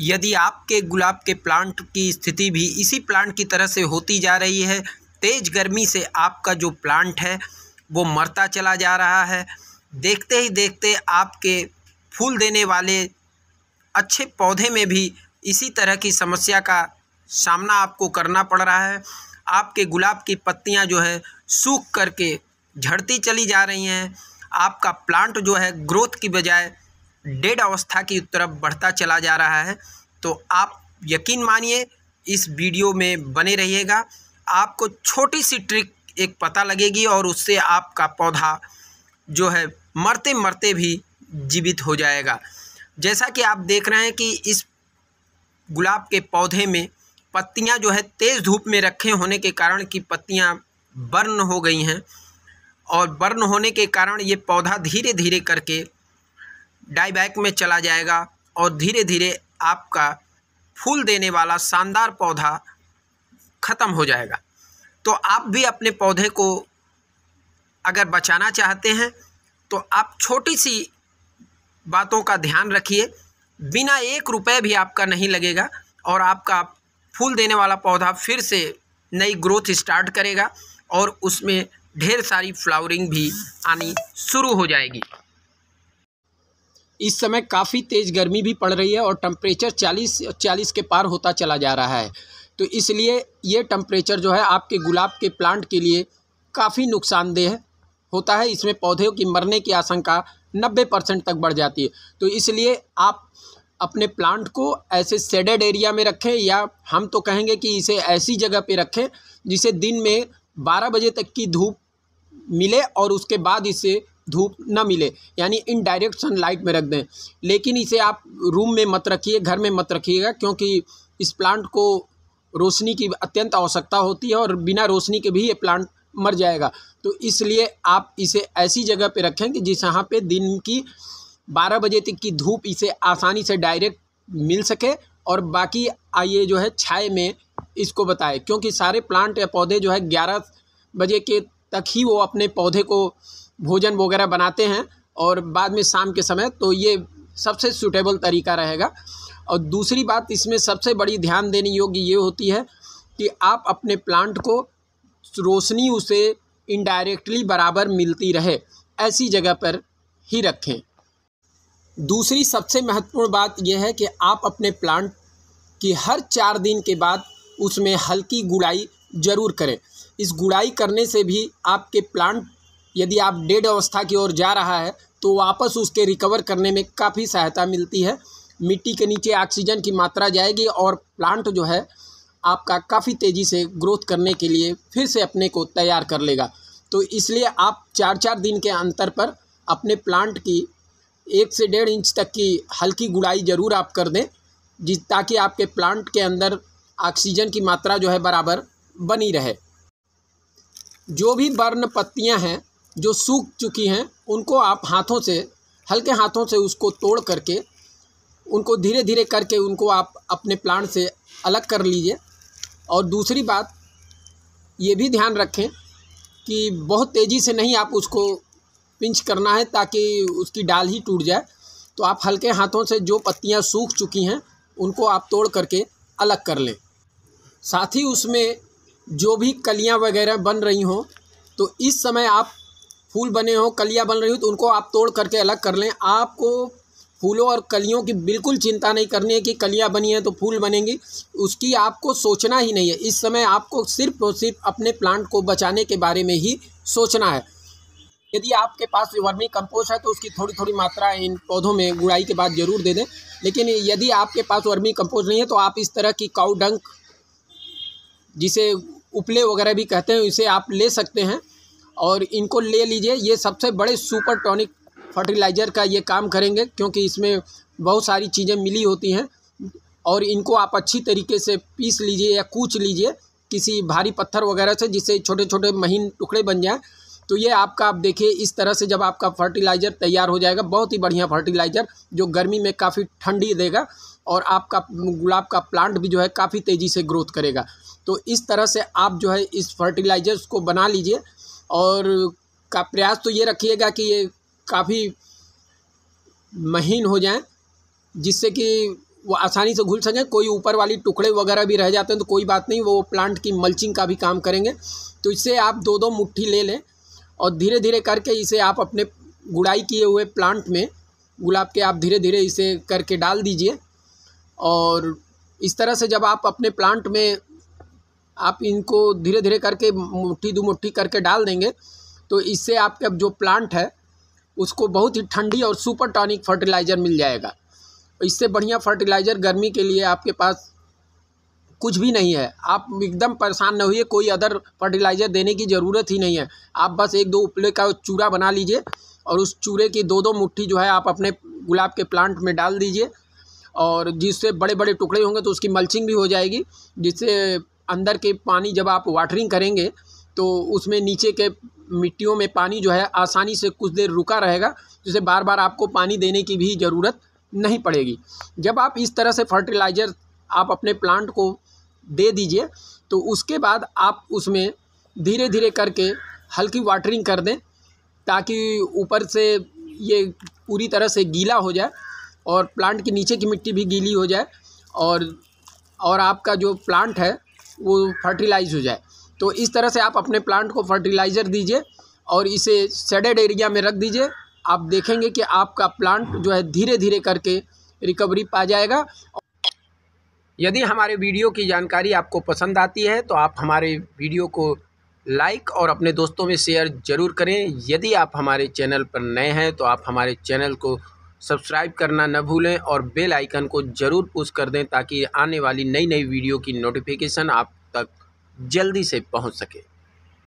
यदि आपके गुलाब के प्लांट की स्थिति भी इसी प्लांट की तरह से होती जा रही है तेज़ गर्मी से आपका जो प्लांट है वो मरता चला जा रहा है देखते ही देखते आपके फूल देने वाले अच्छे पौधे में भी इसी तरह की समस्या का सामना आपको करना पड़ रहा है आपके गुलाब की पत्तियां जो है सूख करके झड़ती चली जा रही हैं आपका प्लांट जो है ग्रोथ की बजाय डेड अवस्था की तरफ बढ़ता चला जा रहा है तो आप यकीन मानिए इस वीडियो में बने रहिएगा आपको छोटी सी ट्रिक एक पता लगेगी और उससे आपका पौधा जो है मरते मरते भी जीवित हो जाएगा जैसा कि आप देख रहे हैं कि इस गुलाब के पौधे में पत्तियां जो है तेज़ धूप में रखे होने के कारण की पत्तियां बर्न हो गई हैं और बर्न होने के कारण ये पौधा धीरे धीरे करके डाईबैक में चला जाएगा और धीरे धीरे आपका फूल देने वाला शानदार पौधा ख़त्म हो जाएगा तो आप भी अपने पौधे को अगर बचाना चाहते हैं तो आप छोटी सी बातों का ध्यान रखिए बिना एक रुपए भी आपका नहीं लगेगा और आपका फूल देने वाला पौधा फिर से नई ग्रोथ स्टार्ट करेगा और उसमें ढेर सारी फ्लावरिंग भी आनी शुरू हो जाएगी इस समय काफ़ी तेज़ गर्मी भी पड़ रही है और टम्परेचर चालीस चालीस के पार होता चला जा रहा है तो इसलिए ये टम्परेचर जो है आपके गुलाब के प्लांट के लिए काफ़ी नुकसानदेह होता है इसमें पौधों की मरने की आशंका नब्बे परसेंट तक बढ़ जाती है तो इसलिए आप अपने प्लांट को ऐसे सेडेड एरिया में रखें या हम तो कहेंगे कि इसे ऐसी जगह पे रखें जिसे दिन में बारह बजे तक की धूप मिले और उसके बाद इसे धूप न मिले यानी इनडायरेक्ट सनलाइट में रख दें लेकिन इसे आप रूम में मत रखिए घर में मत रखिएगा क्योंकि इस प्लांट को रोशनी की अत्यंत आवश्यकता होती है और बिना रोशनी के भी ये प्लांट मर जाएगा तो इसलिए आप इसे ऐसी जगह पर रखें कि जिस यहाँ पे दिन की बारह बजे तक की धूप इसे आसानी से डायरेक्ट मिल सके और बाकी आइए जो है छाए में इसको बताएं क्योंकि सारे प्लांट या पौधे जो है ग्यारह बजे के तक ही वो अपने पौधे को भोजन वगैरह बनाते हैं और बाद में शाम के समय तो ये सबसे सूटेबल तरीका रहेगा और दूसरी बात इसमें सबसे बड़ी ध्यान देने योग्य ये होती है कि आप अपने प्लांट को रोशनी उसे इनडायरेक्टली बराबर मिलती रहे ऐसी जगह पर ही रखें दूसरी सबसे महत्वपूर्ण बात यह है कि आप अपने प्लांट की हर चार दिन के बाद उसमें हल्की गुड़ाई ज़रूर करें इस गुड़ाई करने से भी आपके प्लांट यदि आप डेड अवस्था की ओर जा रहा है तो वापस उसके रिकवर करने में काफ़ी सहायता मिलती है मिट्टी के नीचे ऑक्सीजन की मात्रा जाएगी और प्लांट जो है आपका काफ़ी तेज़ी से ग्रोथ करने के लिए फिर से अपने को तैयार कर लेगा तो इसलिए आप चार चार दिन के अंतर पर अपने प्लांट की एक से डेढ़ इंच तक की हल्की गुड़ाई ज़रूर आप कर दें जिस ताकि आपके प्लांट के अंदर ऑक्सीजन की मात्रा जो है बराबर बनी रहे जो भी बर्न पत्तियां हैं जो सूख चुकी हैं उनको आप हाथों से हल्के हाथों से उसको तोड़ करके उनको धीरे धीरे करके उनको आप अपने प्लांट से अलग कर लीजिए और दूसरी बात ये भी ध्यान रखें कि बहुत तेज़ी से नहीं आप उसको पिंच करना है ताकि उसकी डाल ही टूट जाए तो आप हल्के हाथों से जो पत्तियां सूख चुकी हैं उनको आप तोड़ करके अलग कर लें साथ ही उसमें जो भी कलियां वगैरह बन रही हों तो इस समय आप फूल बने हों कलियाँ बन रही हो तो उनको आप तोड़ करके अलग कर लें आपको फूलों और कलियों की बिल्कुल चिंता नहीं करनी है कि कलियाँ बनी है तो फूल बनेंगी उसकी आपको सोचना ही नहीं है इस समय आपको सिर्फ और सिर्फ अपने प्लांट को बचाने के बारे में ही सोचना है यदि आपके पास वर्मी कंपोस्ट है तो उसकी थोड़ी थोड़ी मात्रा इन पौधों में गुड़ाई के बाद ज़रूर दे दें लेकिन यदि आपके पास वर्मी कंपोस्ट नहीं है तो आप इस तरह की काउडंक जिसे उपले वगैरह भी कहते हैं इसे आप ले सकते हैं और इनको ले लीजिए ये सबसे बड़े सुपर टॉनिक फर्टिलाइज़र का ये काम करेंगे क्योंकि इसमें बहुत सारी चीज़ें मिली होती हैं और इनको आप अच्छी तरीके से पीस लीजिए या कूच लीजिए किसी भारी पत्थर वगैरह से जिससे छोटे छोटे महीन टुकड़े बन जाएँ तो ये आपका आप देखिए इस तरह से जब आपका फर्टिलाइज़र तैयार हो जाएगा बहुत ही बढ़िया फर्टिलाइज़र जो गर्मी में काफ़ी ठंडी देगा और आपका गुलाब का प्लांट भी जो है काफ़ी तेज़ी से ग्रोथ करेगा तो इस तरह से आप जो है इस फर्टिलाइज़र्स को बना लीजिए और का प्रयास तो ये रखिएगा कि ये काफ़ी महीन हो जाएं जिससे कि वो आसानी से घुल सकें कोई ऊपर वाली टुकड़े वगैरह भी रह जाते हैं तो कोई बात नहीं वो प्लांट की मल्चिंग का भी काम करेंगे तो इससे आप दो दो मुट्ठी ले लें और धीरे धीरे करके इसे आप अपने गुड़ाई किए हुए प्लांट में गुलाब के आप धीरे धीरे इसे करके डाल दीजिए और इस तरह से जब आप अपने प्लांट में आप इनको धीरे धीरे करके मुट्ठी दो मुट्ठी करके डाल देंगे तो इससे आपके अब जो प्लांट है उसको बहुत ही ठंडी और सुपर टॉनिक फर्टिलाइज़र मिल जाएगा इससे बढ़िया फर्टिलाइज़र गर्मी के लिए आपके पास कुछ भी नहीं है आप एकदम परेशान न होइए कोई अदर फर्टिलाइज़र देने की ज़रूरत ही नहीं है आप बस एक दो उपले का चूरा बना लीजिए और उस चूरे की दो दो मुट्ठी जो है आप अपने गुलाब के प्लांट में डाल दीजिए और जिससे बड़े बड़े टुकड़े होंगे तो उसकी मल्चिंग भी हो जाएगी जिससे अंदर के पानी जब आप वाटरिंग करेंगे तो उसमें नीचे के मिट्टियों में पानी जो है आसानी से कुछ देर रुका रहेगा जिसे बार बार आपको पानी देने की भी ज़रूरत नहीं पड़ेगी जब आप इस तरह से फर्टिलाइज़र आप अपने प्लांट को दे दीजिए तो उसके बाद आप उसमें धीरे धीरे करके हल्की वाटरिंग कर दें ताकि ऊपर से ये पूरी तरह से गीला हो जाए और प्लांट के नीचे की मिट्टी भी गीली हो जाए और और आपका जो प्लांट है वो फर्टिलाइज हो जाए तो इस तरह से आप अपने प्लांट को फर्टिलाइज़र दीजिए और इसे सेडेड एरिया में रख दीजिए आप देखेंगे कि आपका प्लांट जो है धीरे धीरे करके रिकवरी पा जाएगा यदि हमारे वीडियो की जानकारी आपको पसंद आती है तो आप हमारे वीडियो को लाइक और अपने दोस्तों में शेयर ज़रूर करें यदि आप हमारे चैनल पर नए हैं तो आप हमारे चैनल को सब्सक्राइब करना न भूलें और बेल आइकन को ज़रूर पुश कर दें ताकि आने वाली नई नई वीडियो की नोटिफिकेशन आप तक जल्दी से पहुंच सके